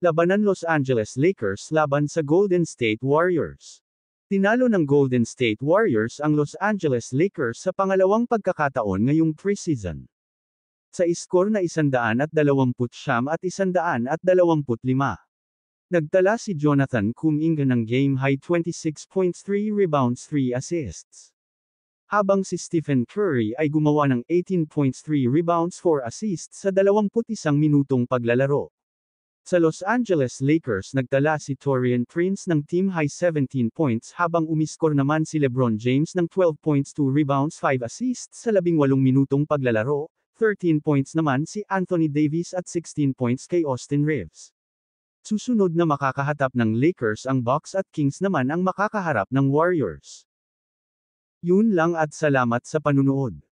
Labanan Los Angeles Lakers laban sa Golden State Warriors. Tinalo ng Golden State Warriors ang Los Angeles Lakers sa pangalawang pagkakataon ngayong preseason. Sa iskor na 120 at 129 at 125. Nagtala si Jonathan Kuminga ng game high 26.3 rebounds 3 assists habang si Stephen Curry ay gumawa ng 18.3 rebounds 4 assists sa 21 minutong paglalaro. Sa Los Angeles Lakers nagtala si Torian Prince ng team high 17 points habang umiskor naman si LeBron James ng 12 points 2 rebounds 5 assists sa 18 minutong paglalaro, 13 points naman si Anthony Davis at 16 points kay Austin Reeves. Susunod na makakahatap ng Lakers ang Bucks at Kings naman ang makakaharap ng Warriors. Yun lang at salamat sa panunood.